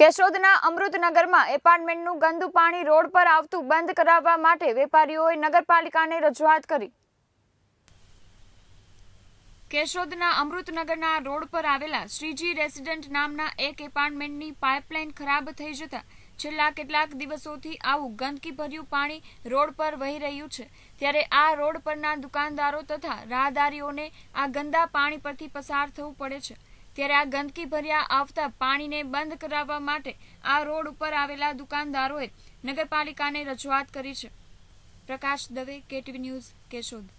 કેશોદના અમૃતનગરમાં એપાર્ટમેન્ટનું ગંદુ પાણી રોડ પર આવતું બંધ કરાવવા માટે વેપારીઓએ નગરપાલિકાને રજૂઆત કરી કેશોદના અમૃતનગરના રોડ પર આવેલા શ્રીજી રેસિડેન્ટ નામના એક એપાર્ટમેન્ટની પાઇપલાઇન ખરાબ થઈ જતા છેલ્લા કેટલાક દિવસોથી આવું ગંદકીભર્યું પાણી રોડ પર વહી રહ્યું છે ત્યારે આ રોડ પરના દુકાનદારો તથા રાહદારીઓને આ ગંદા પાણી પરથી પસાર થવું પડે છે ત્યારે આ ગંદકી ભર્યા આવતા પાણીને બંધ કરાવવા માટે આ રોડ ઉપર આવેલા દુકાનદારોએ નગરપાલિકાને રજૂઆત કરી છે પ્રકાશ દવે કેટવી ન્યૂઝ કેશોદ